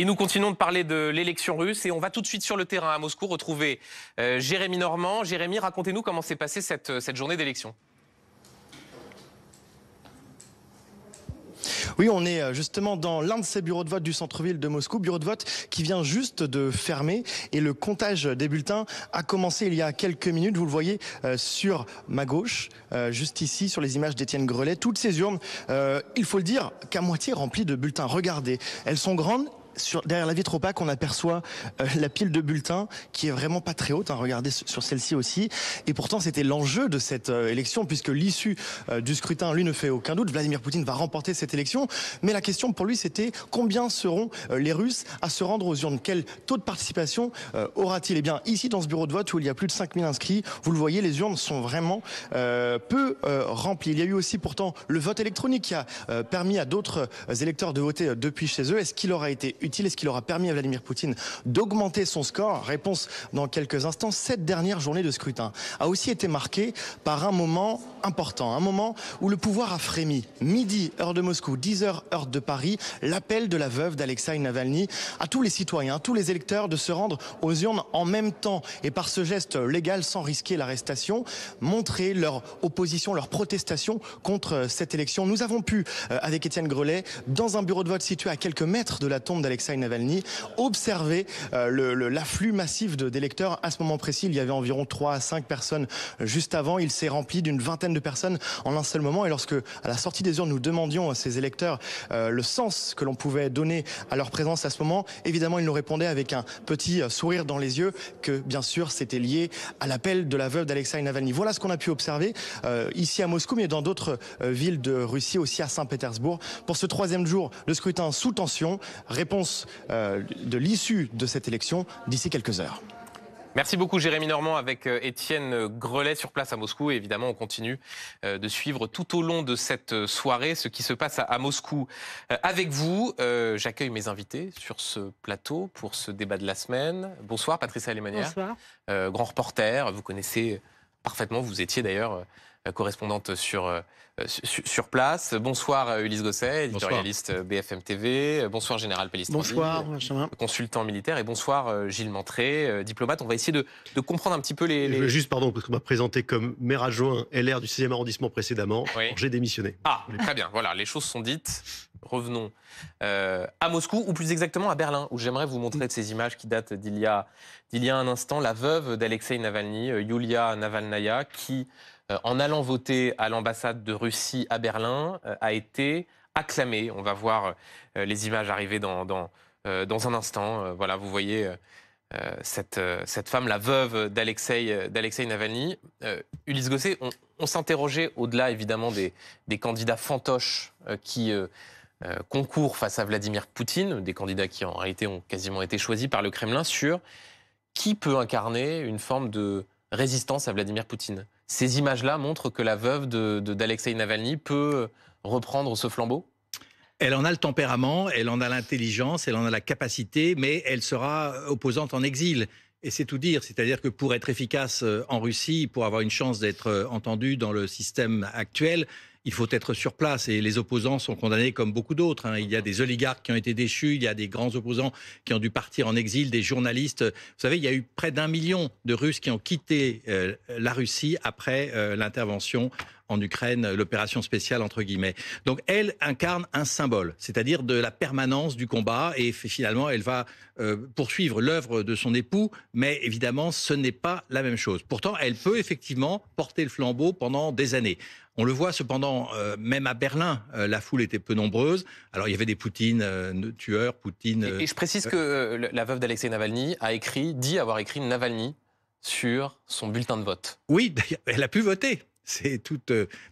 Et nous continuons de parler de l'élection russe et on va tout de suite sur le terrain à Moscou retrouver euh, Jérémy Normand. Jérémy, racontez-nous comment s'est passée cette, euh, journée d'élection. Oui, on est euh, justement dans l'un de ces bureaux de vote du centre-ville de Moscou, bureau de vote qui vient juste de fermer et le comptage des bulletins a commencé il y a quelques minutes. Vous le voyez sur ma gauche, juste ici, sur les images d'Étienne Grelet. Toutes ces urnes, il faut le dire, qu'à moitié remplies de bulletins. Regardez, elles sont grandes derrière la vitre opaque, on aperçoit euh, la pile de bulletins qui est vraiment pas très haute. Hein. regardez sur celle-ci aussi. Et pourtant, c'était l'enjeu de cette euh, élection, puisque l'issue euh, du scrutin, lui, ne fait aucun doute. Vladimir Poutine va remporter cette élection. Mais la question pour lui, c'était combien seront les Russes à se rendre aux urnes Quel taux de participation aura-t-il Eh bien, ici, dans ce bureau de vote où il y a plus de 5000 inscrits, vous le voyez, les urnes sont vraiment peu remplies. Il y a eu aussi pourtant le vote électronique qui a permis à d'autres électeurs de voter depuis chez eux. Est-ce qu'il aura été utile Est-ce qu'il aura permis à Vladimir Poutine d'augmenter son score Réponse dans quelques instants. Cette dernière journée de scrutin a aussi été marquée par un moment important, un moment où le pouvoir a frémi. Midi, heure de Moscou, 10h, heure de Paris, l'appel de la veuve d'Alexei Navalny à tous les citoyens, à tous les électeurs de se rendre aux urnes en même temps et par ce geste légal sans risquer l'arrestation, montrer leur opposition, leur protestation contre cette élection. Nous avons pu, euh, avec Étienne Grelet, dans un bureau de vote situé à quelques mètres de la tombe d'Alexei Alexei Navalny, observer euh, l'afflux massif d'électeurs. À ce moment précis, il y avait environ 3 à 5 personnes juste avant. Il s'est rempli d'une vingtaine de personnes en un seul moment. Et lorsque, à la sortie des urnes, nous demandions à ces électeurs euh, le sens que l'on pouvait donner à leur présence à ce moment, évidemment, ils nous répondaient avec un petit euh, sourire dans les yeux que, bien sûr, c'était lié à l'appel de la veuve d'Alexei Navalny. Voilà ce qu'on a pu observer ici à Moscou, mais dans d'autres villes de Russie, aussi à Saint-Pétersbourg. Pour ce troisième jour, le scrutin sous tension. répond euh, de l'issue de cette élection d'ici quelques heures. Merci beaucoup Jérémy Normand avec euh, Étienne Grelet sur place à Moscou. Et évidemment, on continue euh, de suivre tout au long de cette soirée ce qui se passe à Moscou avec vous. J'accueille mes invités sur ce plateau pour ce débat de la semaine. Bonsoir Patricia alemania Bonsoir. grand reporter, vous connaissez parfaitement, vous étiez d'ailleurs euh, correspondante sur, euh, sur place. Bonsoir euh, Ulysse Gosset, éditorialiste BFM TV. Bonsoir Général Pellistrandi, bonsoir, consultant militaire. Et bonsoir Gilles Mantré, diplomate. On va essayer de, de comprendre un petit peu les... juste, pardon, parce qu'on m'a présenté comme maire adjoint LR du 6e arrondissement précédemment. J'ai démissionné. Ah, très bien. Voilà, les choses sont dites. Revenons à Moscou, ou plus exactement à Berlin, où j'aimerais vous montrer de ces images qui datent d'il y, a, y a un instant, la veuve d'Alexei Navalny, Yulia Navalnaya, qui... Euh, en allant voter à l'ambassade de Russie à Berlin, euh, a été acclamée. On va voir euh, les images arriver dans, dans, un instant. voilà, vous voyez cette, femme, la veuve d'Alexei Navalny. Ulysse Gosset, on, s'interrogeait au-delà évidemment des, candidats fantoches qui concourent face à Vladimir Poutine, des candidats qui en réalité ont quasiment été choisis par le Kremlin, sur qui peut incarner une forme de résistance à Vladimir Poutine. Ces images-là montrent que la veuve d'Alexei de, Navalny peut reprendre ce flambeau elle en a le tempérament, elle en a l'intelligence, elle en a la capacité, mais elle sera opposante en exil. Et c'est tout dire, c'est-à-dire que pour être efficace euh, en Russie, pour avoir une chance d'être euh, entendue dans le système actuel, il faut être sur place. Et les opposants sont condamnés comme beaucoup d'autres. Hein. Il y a des oligarques qui ont été déchus, il y a des grands opposants qui ont dû partir en exil, des journalistes. Vous savez, il y a eu près d'un million de Russes qui ont quitté euh, la Russie après euh, l'intervention en Ukraine, l'opération spéciale entre guillemets. Donc elle incarne un symbole, c'est-à-dire de la permanence du combat et finalement elle va euh, poursuivre l'œuvre de son époux, mais évidemment ce n'est pas la même chose. Pourtant elle peut effectivement porter le flambeau pendant des années. On le voit cependant, euh, même à Berlin, euh, la foule était peu nombreuse. Alors il y avait des Poutines tueurs, Poutine. Et, je précise que la veuve d'Alexei Navalny a écrit, dit avoir écrit Navalny sur son bulletin de vote. Oui, elle a pu voter. C'est euh, tout,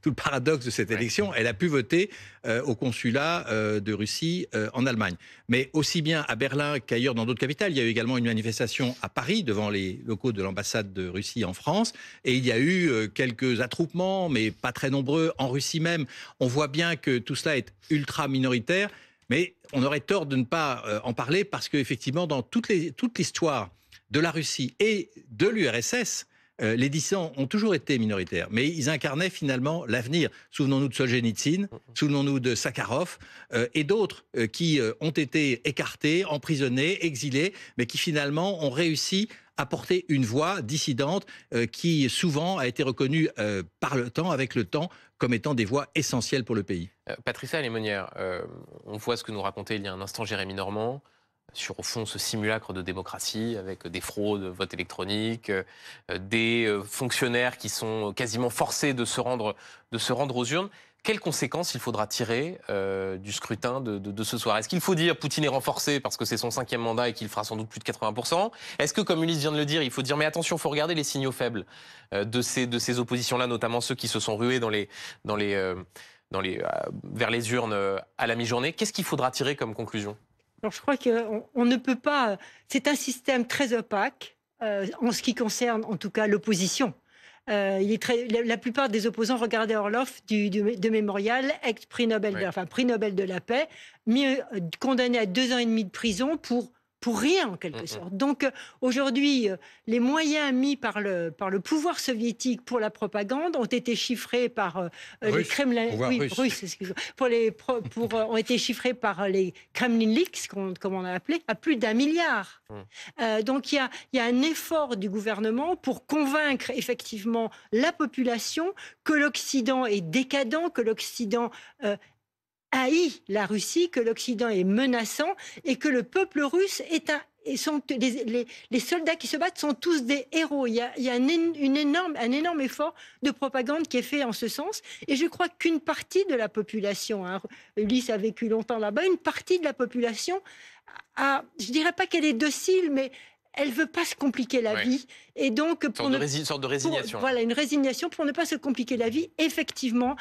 le paradoxe de cette élection. Elle a pu voter euh, au consulat euh, de Russie en Allemagne. Mais aussi bien à Berlin qu'ailleurs dans d'autres capitales, il y a eu également une manifestation à Paris devant les locaux de l'ambassade de Russie en France. Et il y a eu quelques attroupements, mais pas très nombreux, en Russie même. On voit bien que tout cela est ultra minoritaire. Mais on aurait tort de ne pas en parler parce qu'effectivement, dans toute l'histoire de la Russie et de l'URSS, euh, les dissidents ont toujours été minoritaires, mais ils incarnaient finalement l'avenir. Souvenons-nous de Solzhenitsyn, mm. souvenons-nous de Sakharov euh, et d'autres euh, qui ont été écartés, emprisonnés, exilés, mais qui finalement ont réussi à porter une voix dissidente qui souvent a été reconnue par le temps, avec le temps, comme étant des voix essentielles pour le pays. Patricia Lémonière, on voit ce que nous racontait il y a un instant Jérémy Normand sur au fond ce simulacre de démocratie avec des fraudes, vote électronique, euh, des euh, fonctionnaires qui sont quasiment forcés de se rendre, aux urnes. Quelles conséquences il faudra tirer euh, du scrutin de, ce soir Est-ce qu'il faut dire Poutine est renforcé parce que c'est son cinquième mandat et qu'il fera sans doute plus de 80% Est-ce que, comme Ulysse vient de le dire, il faut dire mais attention, il faut regarder les signaux faibles de ces, oppositions-là, notamment ceux qui se sont rués vers les urnes à la mi-journée Qu'est-ce qu'il faudra tirer comme conclusion alors je crois qu'on ne peut pas. C'est un système très opaque euh, en ce qui concerne, en tout cas, l'opposition. Euh, la, plupart des opposants regardaient Orloff du, de Mémorial, ex-prix Nobel, de, enfin, prix Nobel de la paix, euh, condamné à deux ans et demi de prison pour pour rien en quelque sorte. Donc euh, aujourd'hui, euh, les moyens mis par le, par le pouvoir soviétique pour la propagande ont été chiffrés par euh, les Kremlin, oui, russe. pour les pour, ont été chiffrés par les Kremlin leaks, comme, on a appelé, à plus d'un milliard. Mm. donc il y a, y a un effort du gouvernement pour convaincre effectivement la population que l'Occident est décadent, que l'Occident haït la Russie, que l'Occident est menaçant et que le peuple russe est un et sont les, soldats qui se battent sont tous des héros. Il y a, il y a un, une énorme, un énorme effort de propagande qui est fait en ce sens. Et je crois qu'une partie de la population, hein, a vécu longtemps là-bas, une partie de la population a, je dirais pas qu'elle est docile, mais elle veut pas se compliquer la vie. Et donc, pour sorte de résignation. voilà, une résignation pour ne pas se compliquer la vie. Effectivement,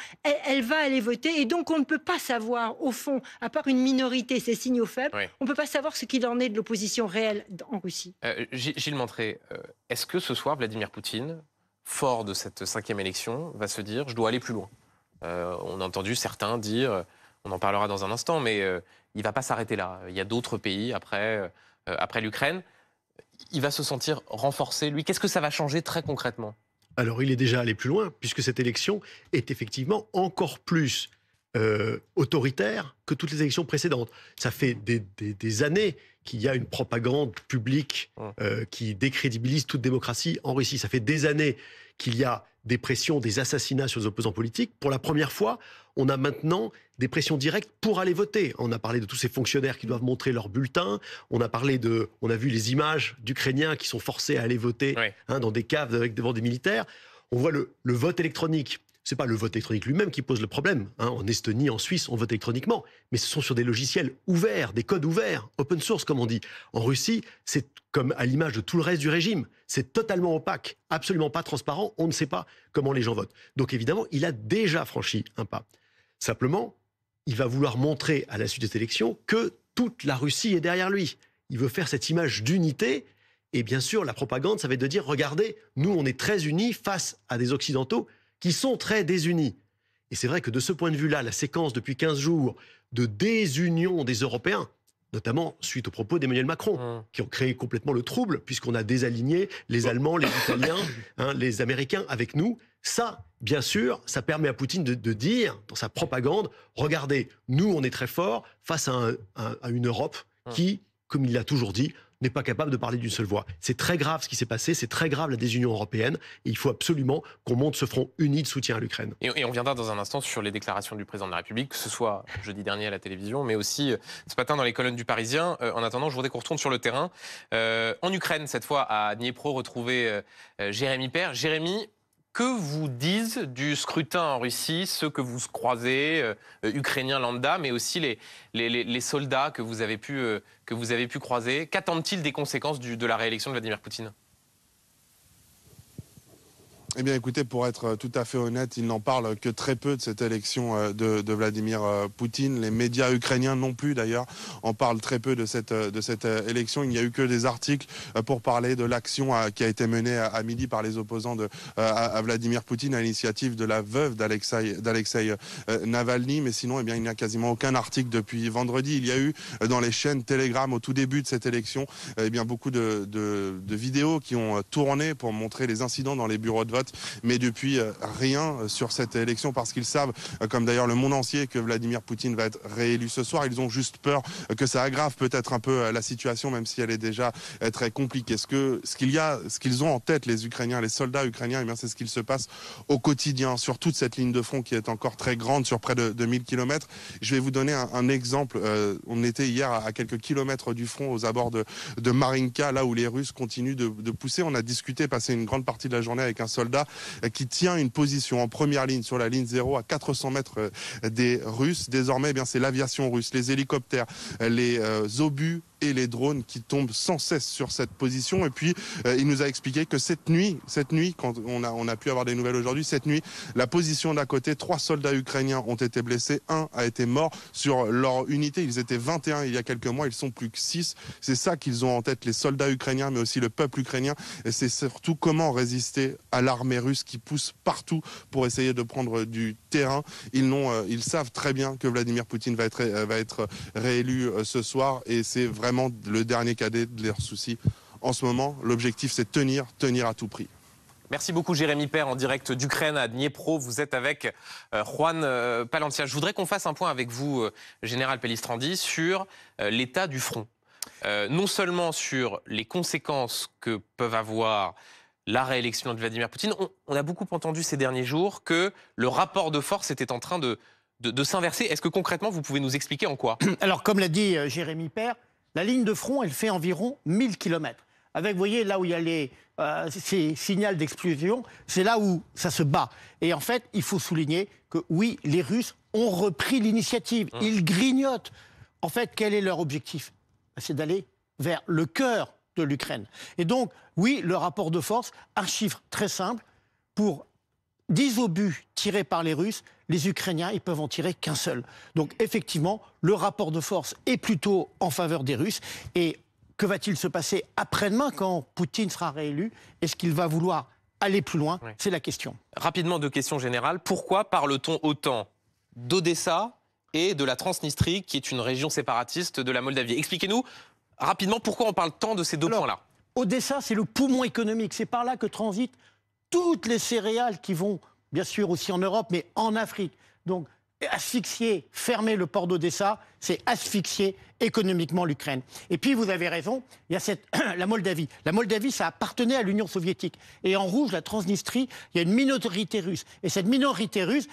elle, va aller voter. Et donc, on ne peut pas savoir, au fond, à part une minorité, ces signaux faibles, on ne peut pas savoir ce qu'il en est de l'opposition réelle en Russie. j'ai euh, Gilles Montré, euh, est-ce que ce soir, Vladimir Poutine, fort de cette cinquième élection, va se dire je dois aller plus loin euh, On a entendu certains dire, on en parlera dans un instant, mais il va pas s'arrêter là. Il y a d'autres pays après, après l'Ukraine il va se sentir renforcé, lui Qu'est-ce que ça va changer très concrètement Alors, il est déjà allé plus loin, puisque cette élection est effectivement encore plus euh, autoritaire que toutes les élections précédentes. Ça fait des, années qu'il y a une propagande publique euh, qui décrédibilise toute démocratie en Russie. Ça fait des années qu'il y a des pressions, des assassinats sur les opposants politiques. Pour la première fois, on a maintenant des pressions directes pour aller voter. On a parlé de tous ces fonctionnaires qui doivent montrer leur bulletin. On a parlé de, on a vu les images d'Ukrainiens qui sont forcés à aller voter hein, dans des caves avec, devant des militaires. On voit le vote électronique n'est pas le vote électronique lui-même qui pose le problème. Hein. En Estonie, en Suisse, on vote électroniquement, mais ce sont sur des logiciels ouverts, des codes ouverts, open source comme on dit. En Russie, c'est comme à l'image de tout le reste du régime, c'est totalement opaque, absolument pas transparent. On ne sait pas comment les gens votent. Donc évidemment, il a déjà franchi un pas. Simplement, il va vouloir montrer à la suite des élections que toute la Russie est derrière lui. Il veut faire cette image d'unité. Et bien sûr, la propagande, ça va de dire, regardez, nous, on est très unis face à des Occidentaux qui sont très désunis. Et c'est vrai que de ce point de vue-là, la séquence depuis 15 jours de désunion des Européens, notamment suite aux propos d'Emmanuel Macron, mmh. qui ont créé complètement le trouble, puisqu'on a désaligné les Allemands, les Italiens, hein, les Américains avec nous. Ça, bien sûr, ça permet à Poutine de, dire, dans sa propagande, regardez, nous, on est très forts face à une Europe mmh. qui, comme il l'a toujours dit, n'est pas capable de parler d'une seule voix. C'est très grave ce qui s'est passé, c'est très grave la désunion européenne. Et il faut absolument qu'on monte ce front uni de soutien à l'Ukraine. Et, on viendra dans un instant sur les déclarations du président de la République, que ce soit jeudi dernier à la télévision, mais aussi euh, ce matin dans les colonnes du Parisien. Euh, en attendant, je voudrais qu'on retourne sur le terrain. Euh, en Ukraine, cette fois à Dniepro, retrouver Jérémy Père. Jérémy, que vous disent du scrutin en Russie ceux que vous croisez, euh, euh, ukrainiens lambda, mais aussi les, les, soldats que vous avez pu, euh, que vous avez pu croiser Qu'attendent-ils des conséquences de la réélection de Vladimir Poutine eh bien, écoutez, pour être euh, tout à fait honnête, il n'en parle que très peu de cette élection euh, de, Vladimir euh, Poutine. Les médias ukrainiens non plus, d'ailleurs, en parlent très peu de cette, élection. Il n'y a eu que des articles pour parler de l'action qui a été menée à, midi par les opposants à, Vladimir Poutine à l'initiative de la veuve d'Alexei Navalny. Mais sinon, eh bien, il n'y a quasiment aucun article depuis vendredi. Il y a eu dans les chaînes Telegram au tout début de cette élection, eh bien, beaucoup de vidéos qui ont tourné pour montrer les incidents dans les bureaux de vote mais depuis euh, rien euh, sur cette élection parce qu'ils savent, euh, comme d'ailleurs le monde entier, que Vladimir Poutine va être réélu ce soir. Ils ont juste peur que ça aggrave peut-être un peu la situation, même si elle est déjà très compliquée. Ce que ce qu'il y qu'ils ont en tête les Ukrainiens, les soldats ukrainiens, eh c'est ce qu'il se passe au quotidien sur toute cette ligne de front qui est encore très grande, sur près de, 2000 1000 km. Je vais vous donner un, exemple. on était hier à, quelques kilomètres du front, aux abords de, Marinka, là où les Russes continuent de pousser. On a discuté, passé une grande partie de la journée avec un soldat euh, qui tient une position en première ligne sur la ligne 0 à 400 mètres euh, des Russes. Désormais, eh bien c'est l'aviation russe, les hélicoptères, euh, les obus et les drones qui tombent sans cesse sur cette position. Et puis, euh, il nous a expliqué que cette nuit, cette nuit, quand on a, on a pu avoir des nouvelles aujourd'hui, cette nuit, la position d'à côté, trois soldats ukrainiens ont été blessés, un a été mort sur leur unité. Ils étaient 21 il y a quelques mois, ils sont plus que 6. C'est ça qu'ils ont en tête, les soldats ukrainiens, mais aussi le peuple ukrainien. Et c'est surtout comment résister à l'armée russe qui pousse partout pour essayer de prendre du terrain. Ils, euh, ils savent très bien que Vladimir Poutine va être, va être réélu euh, ce soir et c'est vraiment vraiment le dernier cadet de leurs soucis. En ce moment, l'objectif, c'est tenir, tenir à tout prix. Merci beaucoup Jérémy Père en direct d'Ukraine à Dniepro. Vous êtes avec euh, Juan euh, Palantia. Je voudrais qu'on fasse un point avec vous, euh, Général Pellistrandi, sur l'état du front. non seulement sur les conséquences que peuvent avoir la réélection de Vladimir Poutine, on, a beaucoup entendu ces derniers jours que le rapport de force était en train de, de, de s'inverser. Est-ce que concrètement, vous pouvez nous expliquer en quoi Alors, comme l'a dit Jérémy Père, la ligne de front, elle fait environ 1000 km. Avec, vous voyez, là où il y a les, euh, ces signaux d'explosion, c'est là où ça se bat. Et en fait, il faut souligner que oui, les Russes ont repris l'initiative. Mmh. Ils grignotent. En fait, quel est leur objectif ben, C'est d'aller vers le cœur de l'Ukraine. Et donc, oui, le rapport de force, un chiffre très simple, pour 10 obus tirés par les Russes, les Ukrainiens, ils peuvent en tirer qu'un seul. Donc effectivement, le rapport de force est plutôt en faveur des Russes. Et que va-t-il se passer après-demain quand Poutine sera réélu Est-ce qu'il va vouloir aller plus loin C'est la question. Rapidement, deux questions générales. Pourquoi parle-t-on autant d'Odessa et de la Transnistrie, qui est une région séparatiste de la Moldavie Expliquez-nous rapidement pourquoi on parle tant de ces deux points-là. Odessa, c'est le poumon économique. C'est par là que transitent toutes les céréales qui vont, bien sûr, aussi en Europe, mais en Afrique. Donc, asphyxier, fermer le port d'Odessa, c'est asphyxier économiquement l'Ukraine. Et puis, vous avez raison, il y a la Moldavie. La Moldavie, ça appartenait à l'Union soviétique. Et en rouge, la Transnistrie, il y a une minorité russe. Et cette minorité russe,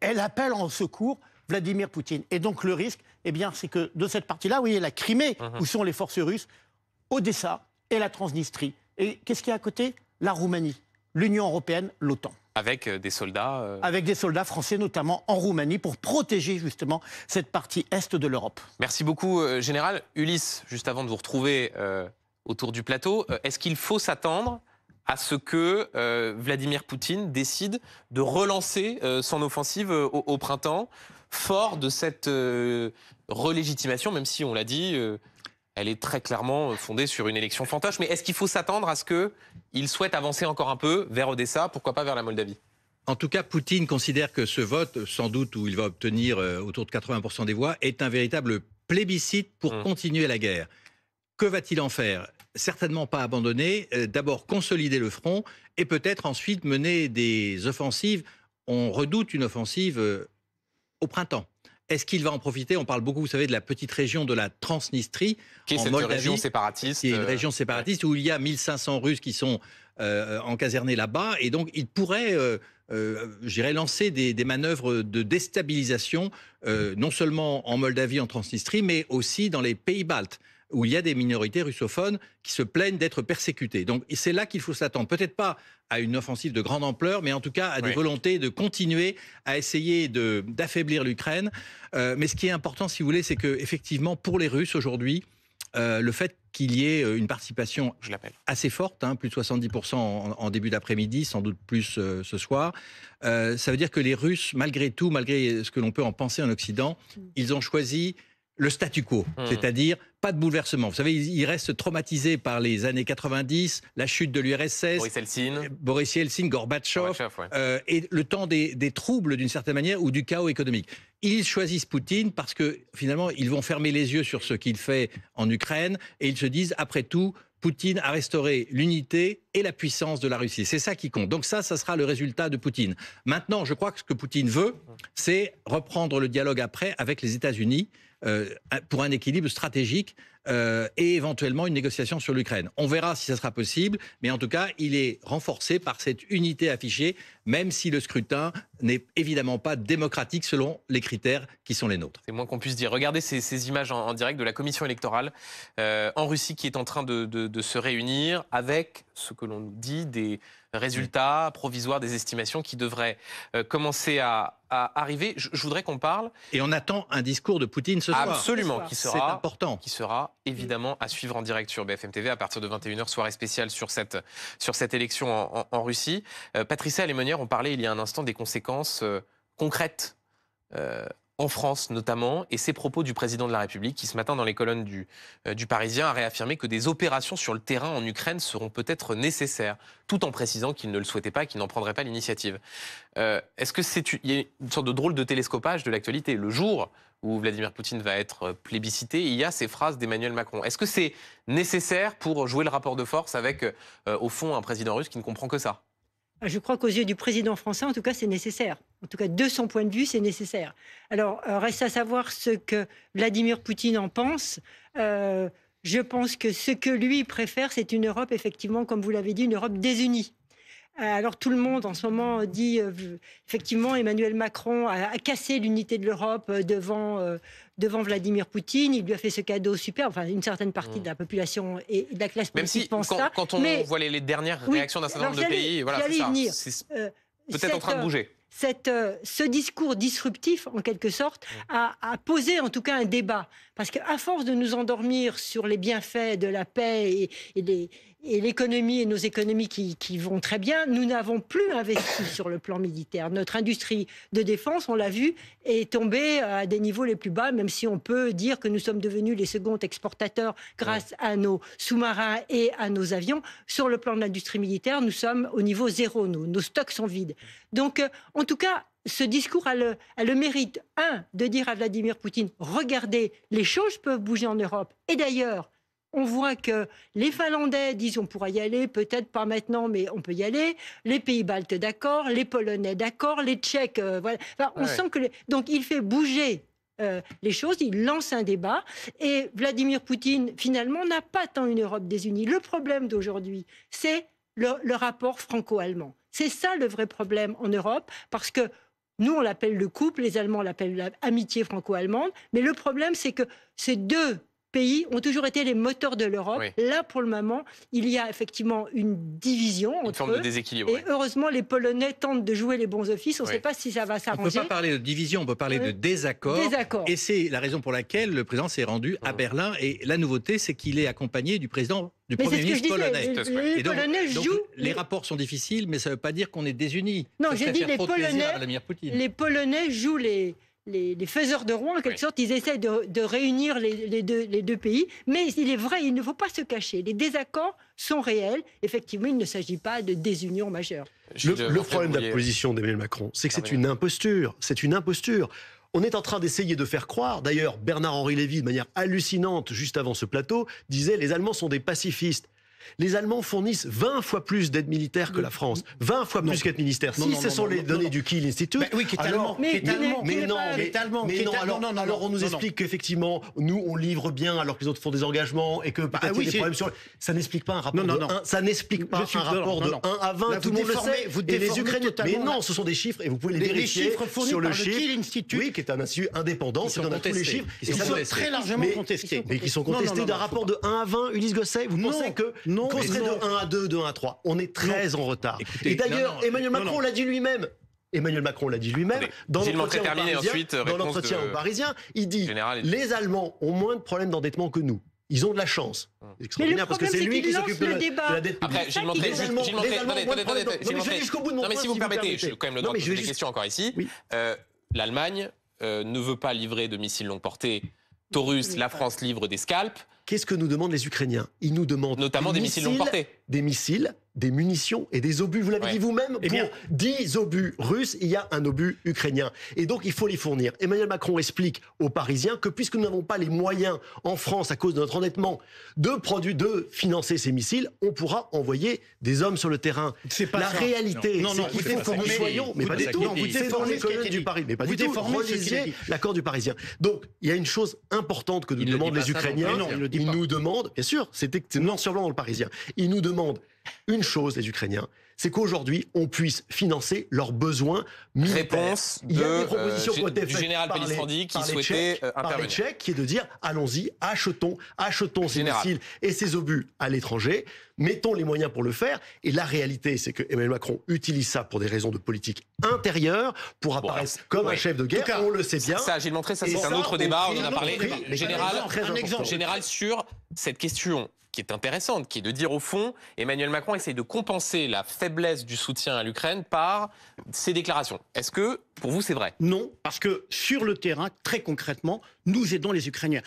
elle, appelle en secours Vladimir Poutine. Et donc, le risque, eh bien, c'est que de cette partie-là, vous voyez, la Crimée, mm-hmm. où sont les forces russes, Odessa et la Transnistrie. Et qu'est-ce qu'il y a à côté La Roumanie l'Union européenne, l'OTAN. Avec euh, des soldats euh, Avec des soldats français, notamment en Roumanie, pour protéger justement cette partie est de l'Europe. Merci beaucoup, euh, Général. Ulysse, juste avant de vous retrouver autour du plateau, est-ce qu'il faut s'attendre à ce que Vladimir Poutine décide de relancer son offensive au, printemps, fort de cette relégitimation, même si on l'a dit elle est très clairement euh, fondée sur une élection fantoche. Mais est-ce qu'il faut s'attendre à ce qu'il souhaite avancer encore un peu vers Odessa, pourquoi pas vers la Moldavie en tout cas, Poutine considère que ce vote, sans doute où il va obtenir euh, autour de 80% des voix, est un véritable plébiscite pour mmh. continuer la guerre. Que va-t-il en faire Certainement pas abandonner, euh, d'abord consolider le front et peut-être ensuite mener des offensives. On redoute une offensive au printemps. Est-ce qu'il va en profiter On parle beaucoup, vous savez, de la petite région de la Transnistrie. Qui est en Moldavie, région séparatiste Qui est une euh, région séparatiste où il y a 1500 Russes qui sont euh, encasernés là-bas. Et donc, il pourrait. Euh, lancer des, manœuvres de déstabilisation, non seulement en Moldavie, en Transnistrie, mais aussi dans les pays baltes où il y a des minorités russophones qui se plaignent d'être persécutées. Donc c'est là qu'il faut s'attendre. Peut-être pas à une offensive de grande ampleur, mais en tout cas à des volontés de continuer à essayer d'affaiblir l'Ukraine. Euh, mais ce qui est important, si vous voulez, c'est que effectivement pour les Russes aujourd'hui, euh, le fait qu'il y ait euh, une participation Je assez forte, hein, plus de 70% en, début d'après-midi, sans doute plus ce soir, ça veut dire que les Russes, malgré tout, malgré ce que l'on peut en penser en Occident, mm. ils ont choisi le statu quo, hmm. c'est-à-dire pas de bouleversement. Vous savez, ils restent traumatisés par les années 90, la chute de l'URSS, Boris Yeltsin, euh, Boris Yeltsin Gorbatchev, euh, et le temps des, des troubles d'une certaine manière ou du chaos économique. Ils choisissent Poutine parce que finalement, ils vont fermer les yeux sur ce qu'il fait en Ukraine et ils se disent, après tout, Poutine a restauré l'unité et la puissance de la Russie. C'est ça qui compte. Donc ça, ça sera le résultat de Poutine. Maintenant, je crois que ce que Poutine veut, hmm. c'est reprendre le dialogue après avec les États-Unis euh, pour un équilibre stratégique euh, et éventuellement une négociation sur l'Ukraine. On verra si ça sera possible, mais en tout cas, il est renforcé par cette unité affichée, même si le scrutin n'est évidemment pas démocratique selon les critères qui sont les nôtres. C'est moins qu'on puisse dire. Regardez ces, images en, direct de la commission électorale euh, en Russie qui est en train de, de se réunir avec ce que l'on dit des Résultats provisoires des estimations qui devraient euh, commencer à, arriver. Je, voudrais qu'on parle. Et on attend un discours de Poutine ce soir. Absolument, qui sera important, qui sera évidemment à suivre en direct sur BFM TV à partir de 21h, soirée spéciale sur cette sur cette élection en, Russie. Euh, Patricia ont ont parlait il y a un instant des conséquences euh, concrètes euh, en France notamment, et ces propos du président de la République qui ce matin dans les colonnes euh, du, Parisien a réaffirmé que des opérations sur le terrain en Ukraine seront peut-être nécessaires, tout en précisant qu'il ne le souhaitait pas, qu'il n'en prendrait pas l'initiative. Euh, est-ce que c'est une sorte de drôle de télescopage de l'actualité Le jour où Vladimir Poutine va être euh, plébiscité, il y a ces phrases d'Emmanuel Macron. Est-ce que c'est nécessaire pour jouer le rapport de force avec, au fond, un président russe qui ne comprend que ça ah, Je crois qu'aux yeux du président français, en tout cas, c'est nécessaire. En tout cas, de son point de vue, c'est nécessaire. Alors, euh, reste à savoir ce que Vladimir Poutine en pense. Euh, je pense que ce que lui préfère, c'est une Europe, effectivement, comme vous l'avez dit, une Europe désunie. Euh, alors tout le monde en ce moment dit effectivement Emmanuel Macron a, cassé l'unité de l'Europe devant, devant Vladimir Poutine. Il lui a fait ce cadeau super. Enfin, une certaine partie de la mmh. population et de la classe politique Même si, pense quand, Quand on voit les, dernières réactions d'un certain nombre de pays, voilà, c'est ça. peut-être en train de bouger cette, euh, ce discours disruptif, en quelque sorte, a, posé en tout cas un débat. Parce qu'à force de nous endormir sur les bienfaits de la paix et, et des et l'économie et nos économies qui, vont très bien, nous n'avons plus investi sur le plan militaire. Notre industrie de défense, on l'a vu, est tombée à des niveaux les plus bas, même si on peut dire que nous sommes devenus les seconds exportateurs grâce à nos sous-marins et à nos avions. Sur le plan de l'industrie militaire, nous sommes au niveau zéro, Nos stocks sont vides. Donc, euh, en tout cas, ce discours le, a le, mérite, un, de dire à Vladimir Poutine, regardez, les choses peuvent bouger en Europe. Et d'ailleurs, on voit que les Finlandais disent on pourra y aller, peut-être pas maintenant, mais on peut y aller. Les pays baltes, d'accord. Les Polonais, d'accord. Les Tchèques, euh, voilà. on sent que donc il fait bouger euh, les choses, il lance un débat. Et Vladimir Poutine, finalement, n'a pas tant une Europe des désunie. Le problème d'aujourd'hui, c'est le, le, rapport franco-allemand. C'est ça le vrai problème en Europe, parce que nous, on l'appelle le couple, les Allemands l'appellent l'amitié franco-allemande, mais le problème, c'est que ces deux pays ont toujours été les moteurs de l'Europe. Là, pour le moment, il y a effectivement une division une entre eux, de déséquilibre. Et heureusement, les Polonais tentent de jouer les bons offices. On ne sait pas si ça va s'arranger. On ne peut pas parler de division, on peut parler euh, de désaccord. Et c'est la raison pour laquelle le président s'est rendu à Berlin. Et la nouveauté, c'est qu'il est accompagné du président du Premier ministre polonais. Les, Les rapports sont difficiles, mais ça ne veut pas dire qu'on est désunis. Non, j'ai dit les Polonais. Les Polonais jouent les les, faiseurs de rond, en quelque sorte, ils essaient de, réunir les, deux, pays. Mais il est vrai, il ne faut pas se cacher. Les désaccords sont réels. Effectivement, il ne s'agit pas de désunion majeure. Le, problème de la position d'Emmanuel Macron, c'est que c'est une imposture. C'est une imposture. On est en train d'essayer de faire croire, d'ailleurs Bernard-Henri Lévy, de manière hallucinante, juste avant ce plateau, disait les Allemands sont des pacifistes. Les Allemands fournissent 20 fois plus d'aide militaire que la France, 20 fois plus qu'aide militaire si ce sont les données du Kiel Institute, oui, qui est allemand, mais, non, mais, allemand, alors, non, alors on nous explique qu'effectivement nous on livre bien alors que les autres font des engagements et que qu'il bah, ah y a des problèmes sur ça n'explique pas un rapport de 1, ça n'explique pas 1 à 20, tout le monde le sait, vous les Ukrainiens mais non, ce sont des chiffres et vous pouvez les vérifier sur le Kiel Institute, oui, qui est un institut indépendant, Ils a tous les chiffres et ça très largement contesté, mais qui sont contestés d'un rapport de 1 à 20, Ulysse Gosset, vous pensez que non, qu'on serait de 1 à 2, de 1 à 3. On est très en retard. et d'ailleurs, Emmanuel Macron l'a dit lui-même. Emmanuel Macron l'a dit lui-même dans l'entretien aux Parisiens, dans au Parisien, il dit les Allemands ont moins de problèmes d'endettement que nous. Ils ont de la chance. Hmm. Mais parce que c'est lui qui s'occupe de, la dette publique. Après, Gilles Montré, Gilles Montré, attendez, attendez, Je vais jusqu'au bout de mon temps, mais si vous permettez, je quand même le droit de poser des questions encore ici. Euh, L'Allemagne euh, ne veut pas livrer de missiles longue portée. Taurus, la France livre des scalps. Qu'est-ce que nous demandent les Ukrainiens Ils nous demandent notamment des missiles, missiles, non Des missiles des munitions et des obus. Vous l'avez dit vous-même, eh pour 10 obus russes, il y a un obus ukrainien. Et donc, il faut les fournir. Emmanuel Macron explique aux Parisiens que puisque nous n'avons pas les moyens en France, à cause de notre endettement, de, produire, de financer ces missiles, on pourra envoyer des hommes sur le terrain. C'est La réalité, c'est que nous soyons, mais pas du tout, vous l'accord du Parisien. Donc, il y a une chose importante que nous demandent les Ukrainiens. Ils nous demandent, bien sûr, c'est non blanc dans le Parisien, ils nous demandent une chose, les Ukrainiens, c'est qu'aujourd'hui, on puisse financer leurs besoins militaires. Réponse Il y a des euh, propositions du général par qui par souhaitait tchèques, euh, par les tchèques, qui est de dire, allons-y, achetons, achetons ces missiles et ces obus à l'étranger, mettons les moyens pour le faire. Et la réalité, c'est que Emmanuel Macron utilise ça pour des raisons de politique intérieure, pour apparaître comme un chef de guerre, on le sait bien. Ça, j'ai montré, ça c'est un autre débat, on en a parlé. Général, un exemple, général sur cette question qui est intéressante, qui est de dire au fond, Emmanuel Macron essaye de compenser la faiblesse du soutien à l'Ukraine par ses déclarations. Est-ce que pour vous c'est vrai Non, parce que sur le terrain, très concrètement, nous aidons les Ukrainiens.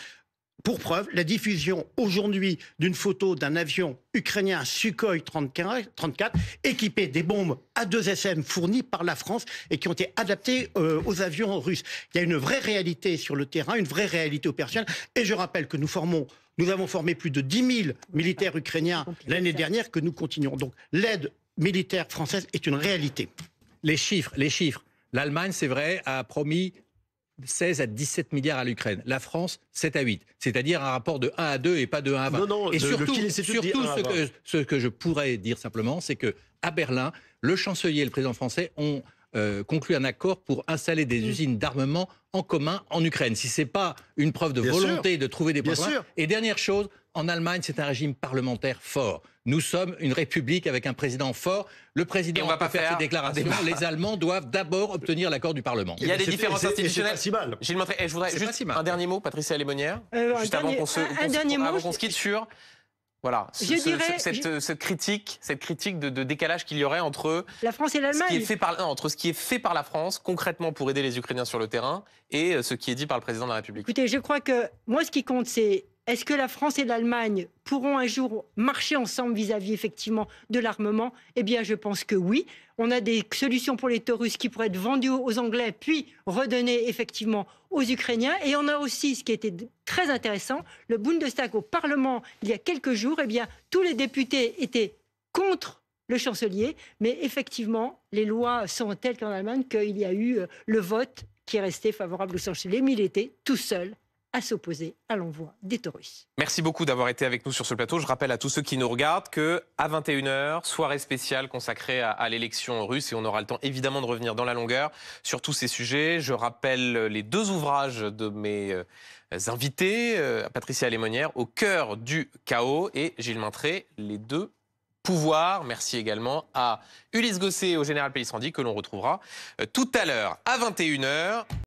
Pour preuve, la diffusion aujourd'hui d'une photo d'un avion ukrainien Sukhoi 34 équipé des bombes à 2 sm fournies par la France et qui ont été adaptées euh, aux avions russes. Il y a une vraie réalité sur le terrain, une vraie réalité opérationnelle. Et je rappelle que nous formons nous avons formé plus de 10 000 militaires ukrainiens l'année dernière que nous continuons. Donc l'aide militaire française est une réalité. Les chiffres, les chiffres. L'Allemagne, c'est vrai, a promis 16 à 17 milliards à l'Ukraine. La France, 7 à 8. C'est-à-dire un rapport de 1 à 2 et pas de 1 à 20. Non, non, et surtout, surtout ce, que, ce, que, je pourrais dire simplement, c'est que à Berlin, le chancelier et le président français ont euh, conclu un accord pour installer des usines d'armement en commun en Ukraine. Si ce n'est pas une preuve de volonté de trouver des sûr. Et dernière chose, en Allemagne, c'est un régime parlementaire fort. Nous sommes une république avec un président fort. Le président on va pas faire ses déclarations. Les Allemands doivent d'abord obtenir l'accord du Parlement. Il y a eh ben, des différences institutionnelles. Pas si mal. Eh, juste un dernier mot, Patricia Lémonière, juste avant qu'on se, quitte sur voilà, je cette, critique, cette critique de, décalage qu'il y aurait entre la France et l'Allemagne, ce qui est fait par entre ce qui est fait par la France concrètement pour aider les Ukrainiens sur le terrain et euh, ce qui est dit par le président de la République. Écoutez, je crois que moi, ce qui compte, c'est est-ce que la France et l'Allemagne pourront un jour marcher ensemble vis-à-vis effectivement de l'armement Eh bien, je pense que oui. On a des solutions pour les Taurus qui pourraient être vendues aux Anglais, puis redonnées effectivement aux Ukrainiens. Et on a aussi, ce qui était très intéressant, le Bundestag au Parlement il y a quelques jours. Eh bien, tous les députés étaient contre le chancelier, mais effectivement, les lois sont telles qu'en Allemagne qu'il y a eu euh, le vote qui est resté favorable au chancelier, mais il était tout seul à s'opposer à l'envoi des Taurus. Merci beaucoup d'avoir été avec nous sur ce plateau. Je rappelle à tous ceux qui nous regardent que à 21h, soirée spéciale consacrée à, l'élection russe et on aura le temps évidemment de revenir dans la longueur sur tous ces sujets. Je rappelle les deux ouvrages de mes euh, invités, euh, Patricia Lémonière, Au cœur du chaos et Gilles Mintré, les deux pouvoirs. Merci également à Ulysse Gosset et au général Pellistrandi que l'on retrouvera euh, tout à l'heure à 21h.